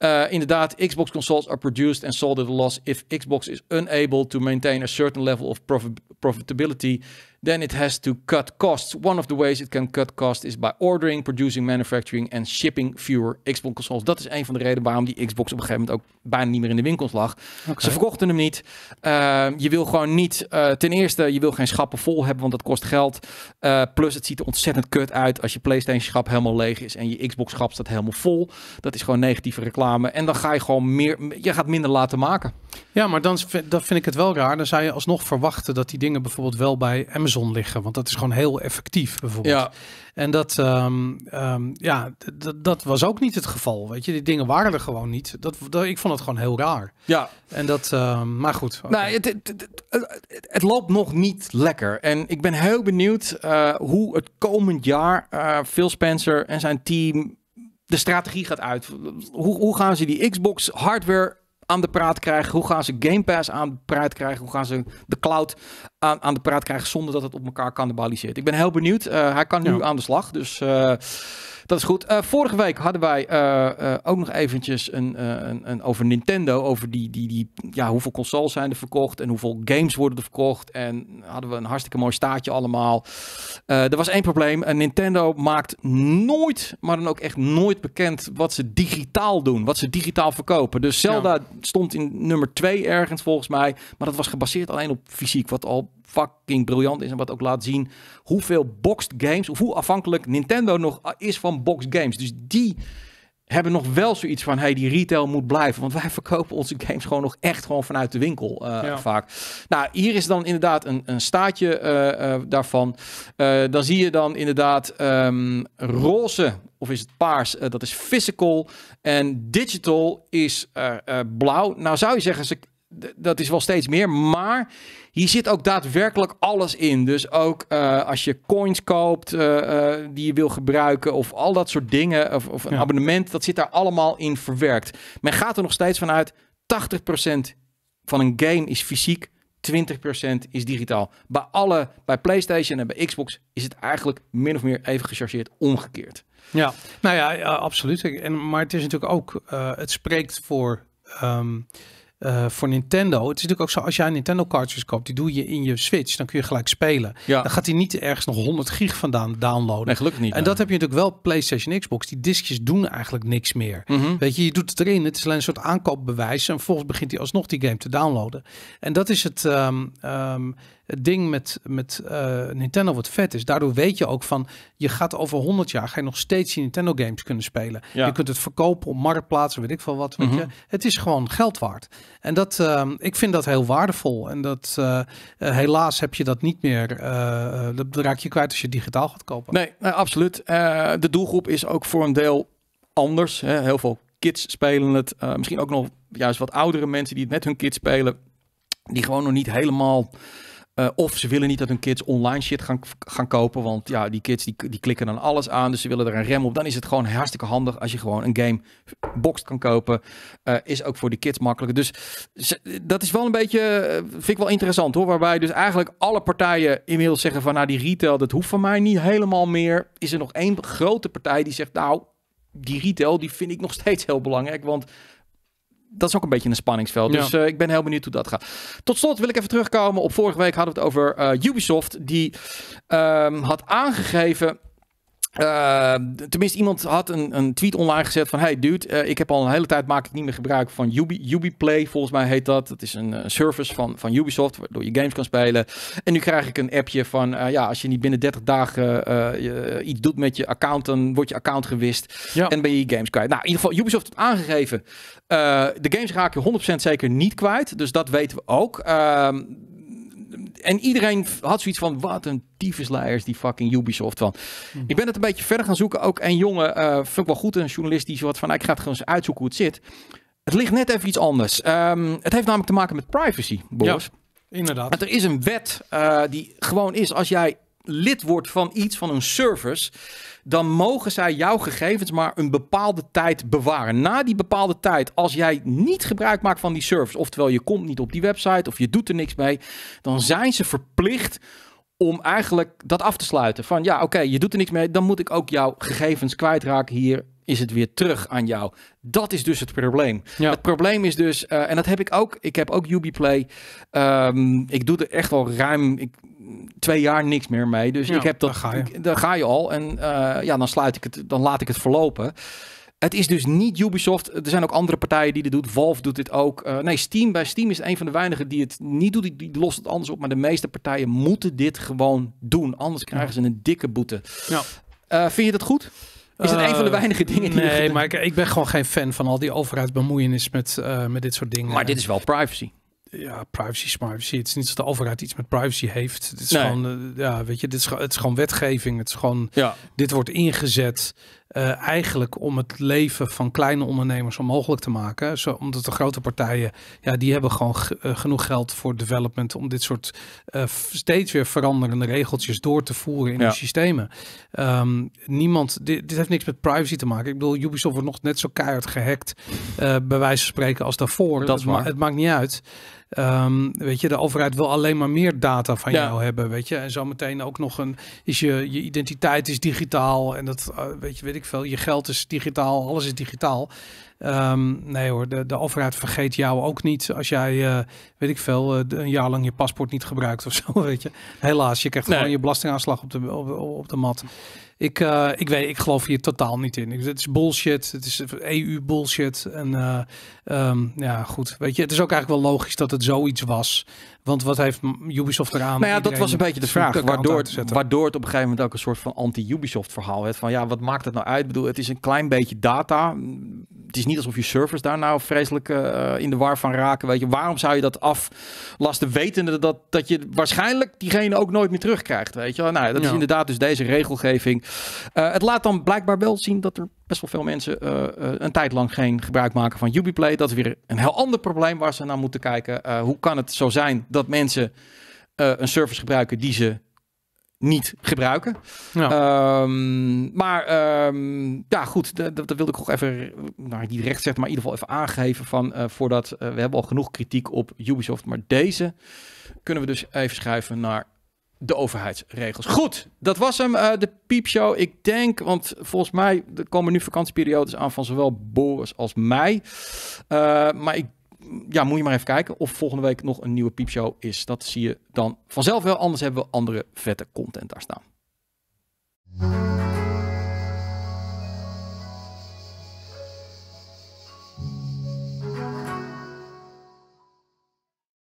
A: Uh, inderdaad, Xbox consoles are produced and sold at a loss if Xbox is unable to maintain a certain level of profit- profitability then it has to cut costs. One of the ways it can cut costs is by ordering, producing, manufacturing and shipping fewer Xbox consoles. Dat is een van de redenen waarom die Xbox op een gegeven moment ook bijna niet meer in de winkels lag. Ze verkochten hem niet. Ehm, je wil gewoon niet, eh, ten eerste, je wil geen schappen vol hebben, want dat kost geld. Eh, plus, het ziet er ontzettend kut uit als je PlayStation schap helemaal leeg is en je Xbox schap staat helemaal vol. Dat is gewoon negatieve reclame. En dan ga je gewoon meer,
B: je gaat minder laten maken. Ja, maar dan dat vind ik het wel raar. Dan zou je alsnog verwachten dat die dingen bijvoorbeeld wel bij Amazon zon liggen. Want dat is gewoon heel effectief bijvoorbeeld. Ja. En dat, ehm, ehm, ja, dat was ook niet het geval. Weet je, die dingen waren er gewoon niet. Dat, dat ik vond het gewoon heel raar. Ja. En dat, ehm, maar goed. Okay. Nou,
A: het, het, het, loopt nog niet lekker. En ik ben heel benieuwd eh, hoe het komend jaar eh, Phil Spencer en zijn team de strategie gaat uit. Hoe, hoe gaan ze die Xbox hardware aan de praat krijgen? Hoe gaan ze Game Pass aan de praat krijgen? Hoe gaan ze de cloud aan, eh, aan de praat krijgen zonder dat het op elkaar kannibaliseert? Ik ben heel benieuwd. Eh, hij kan nu aan de slag. Dus. Eh, dat is goed. Eh, vorige week hadden wij eh, eh, ook nog eventjes een, een, een, over Nintendo. Over die, die, die, ja, hoeveel consoles zijn er verkocht en hoeveel games worden er verkocht. En hadden we een hartstikke mooi staartje allemaal. er was één probleem. Nintendo maakt nooit, maar dan ook echt nooit bekend wat ze digitaal doen. Wat ze digitaal verkopen. Dus Zelda stond in nummer twee ergens volgens mij. Maar dat was gebaseerd alleen op fysiek. Wat al fucking briljant is. En wat ook laat zien hoeveel boxed games, of hoe afhankelijk Nintendo nog is van boxed games. Dus die hebben nog wel zoiets van, hey, die retail moet blijven. Want wij verkopen onze games gewoon nog echt gewoon vanuit de winkel eh, vaak. Nou, hier is dan inderdaad een, een staatje eh, eh, daarvan. dan zie je dan inderdaad ehm, roze, of is het paars, dat is physical. En digital is blauw. Nou zou je zeggen, ze dat is wel steeds meer. Maar hier zit ook daadwerkelijk alles in. Dus ook eh, als je coins koopt eh, eh, die je wil gebruiken of al dat soort dingen. Of, of een abonnement, dat zit daar allemaal in verwerkt. Men gaat er nog steeds vanuit 80% van een game is fysiek. 20% is digitaal. Bij alle, bij PlayStation en bij Xbox is het eigenlijk min of meer even gechargeerd omgekeerd.
B: Ja, nou ja, absoluut. En, maar het is natuurlijk ook, het spreekt voor ehm, uh, voor Nintendo. Het is natuurlijk ook zo, als jij een Nintendo cartridge koopt, die doe je in je Switch, dan kun je gelijk spelen. Ja. Dan gaat hij niet ergens nog 100 gig vandaan downloaden. Nee, gelukkig niet. En dat heb je natuurlijk wel PlayStation Xbox. Die diskjes doen eigenlijk niks meer. Mhm. Weet je, je doet het erin. Het is alleen een soort aankoopbewijs. En volgens begint hij alsnog die game te downloaden. En dat is het, ehm, ehm, ding met, met eh, Nintendo wat vet is. Daardoor weet je ook van, je gaat over 100 jaar ga je nog steeds je Nintendo games kunnen spelen. Ja. Je kunt het verkopen op marktplaatsen, weet ik veel wat. Mhm. je. Het is gewoon geld waard. En dat, ehm, ik vind dat heel waardevol. En dat eh, eh, helaas heb je dat niet meer. Eh, dat raak je kwijt als je digitaal gaat kopen.
A: Nee, absoluut. de doelgroep is ook voor een deel anders. Hè. Heel veel kids spelen het. misschien ook nog juist wat oudere mensen die het met hun kids spelen. Die gewoon nog niet helemaal eh, of ze willen niet dat hun kids online shit gaan, gaan kopen. Want ja, die kids die, die klikken dan alles aan. Dus ze willen er een rem op. Dan is het gewoon hartstikke handig als je gewoon een game boxed kan kopen. Eh, is ook voor die kids makkelijker. Dus dat is wel een beetje, eh, vind ik wel interessant hoor. Waarbij dus eigenlijk alle partijen inmiddels zeggen van nou die retail dat hoeft van mij niet helemaal meer. Is er nog één grote partij die zegt nou die retail die vind ik nog steeds heel belangrijk. Want dat is ook een beetje een spanningsveld. Dus eh, ik ben heel benieuwd hoe dat gaat. Tot slot wil ik even terugkomen op vorige week hadden we het over eh, Ubisoft. Die ehm, had aangegeven eh, tenminste, iemand had een, een, tweet online gezet van... Hey dude, eh, ik heb al een hele tijd maak ik niet meer gebruik van Ubi, Ubiplay. Volgens mij heet dat. Dat is een eh, service van, van Ubisoft waardoor je games kan spelen. En nu krijg ik een appje van... ja, als je niet binnen 30 dagen iets doet met je account... dan wordt je account gewist ja. en ben je je games kwijt. Nou, in ieder geval, Ubisoft heeft aangegeven... de games raak je 100% zeker niet kwijt. Dus dat weten we ook. Ehm, en iedereen had zoiets van, wat een tyfusleiers die fucking Ubisoft van. Mhm. Ik ben het een beetje verder gaan zoeken. Ook een jongen, uh, vind ik wel goed, een journalist die wat van, nou, ik ga het gewoon eens uitzoeken hoe het zit. Het ligt net even iets anders. Ehm, het heeft namelijk te maken met privacy, boys.
B: inderdaad. Want er is een wet
A: eh, die gewoon is, als jij lid wordt van iets, van een service dan mogen zij jouw gegevens maar een bepaalde tijd bewaren. Na die bepaalde tijd, als jij niet gebruik maakt van die service, oftewel je komt niet op die website of je doet er niks mee, dan zijn ze verplicht om eigenlijk dat af te sluiten. Van ja, oké, je doet er niks mee, dan moet ik ook jouw gegevens kwijtraken hier. Is het weer terug aan jou? Dat is dus het probleem. Het probleem is dus, eh, en dat heb ik ook. Ik heb ook UbiPlay. Ehm, ik doe er echt al ruim. Ik twee jaar niks meer mee. Dus ik heb dat, daar ga je, ik, ga je al. En eh, ja, dan sluit ik het, dan laat ik het verlopen. Het is dus niet Ubisoft. Er zijn ook andere partijen die dit doen. Valve doet dit ook. Eh, nee, Steam. Bij Steam is een van de weinigen die het niet doet. Die, lost het anders op. Maar de meeste partijen
B: moeten dit gewoon doen. Anders krijgen ze een dikke boete. Ja. Uh,
A: vind je dat goed? Is het een van de weinige dingen die Nee,
B: maar ik, ik, ben gewoon geen fan van al die bemoeienis met, met dit soort dingen. Maar dit is wel privacy ja, privacy privacy. Het is niet dat de overheid iets met privacy heeft. Het is gewoon, eh, ja, weet je, dit is, het is gewoon wetgeving. Het is gewoon, dit wordt ingezet eh, eigenlijk om het leven van kleine ondernemers onmogelijk te maken. Zo, omdat de grote partijen, ja, die hebben gewoon eh, genoeg geld voor development om dit soort steeds weer veranderende regeltjes door te voeren in hun systemen. Ehm, niemand, dit, dit, heeft niks met privacy te maken. Ik bedoel, Ubisoft wordt nog net zo keihard gehackt, bij wijze van spreken, als daarvoor. Dat, is ma het maakt niet uit. Ehm, weet je, de overheid wil alleen maar meer data van jou hebben, weet je. En zometeen ook nog een, is je, je identiteit is digitaal en dat, eh, weet je, weet ik veel. Je geld is digitaal, alles is digitaal. Ehm, nee hoor, de, de overheid vergeet jou ook niet als jij, eh, weet ik veel, eh, een jaar lang je paspoort niet gebruikt of zo, weet je. Helaas, je krijgt gewoon je belastingaanslag op de, op de mat. Ik, eh, ik, weet, ik geloof hier totaal niet in. Het is bullshit. Het is EU-bullshit. En eh, ehm, ja, goed. Weet je, het is ook eigenlijk wel logisch dat het zoiets was. Want wat heeft Ubisoft eraan? Nou ja, dat was een beetje de vraag. Waardoor,
A: waardoor het op een gegeven moment ook een soort van anti-Ubisoft verhaal werd. Van ja, wat maakt het nou uit? Ik bedoel, het is een klein beetje data. Het is niet alsof je servers daar nou vreselijk eh, eh, in de war van raken. Weet je, waarom zou je dat aflasten wetende dat, dat je waarschijnlijk diegene ook nooit meer terugkrijgt? Weet je wel? Nou, dat is inderdaad dus deze regelgeving. Eh, het laat dan blijkbaar wel zien dat er best wel veel mensen een tijd lang geen gebruik maken van Ubiplay. Dat is weer een heel ander probleem waar ze naar moeten kijken. hoe kan het zo zijn dat mensen uh, een service gebruiken die ze niet gebruiken. Ehm, maar ehm, ja, goed, dat, dat wilde ik nog even, nou niet recht zeggen, maar in ieder geval even aangeven van eh, voordat eh, we hebben al genoeg kritiek op Ubisoft, maar deze kunnen we dus even schuiven naar de overheidsregels. Goed, dat was hem, uh, de piepshow. Ik denk, want volgens mij er komen nu vakantieperiodes aan van zowel Boris als mij. maar ik ja, moet je maar even kijken of volgende week nog een nieuwe piepshow is. Dat zie je dan vanzelf wel. Anders hebben we andere vette content daar staan.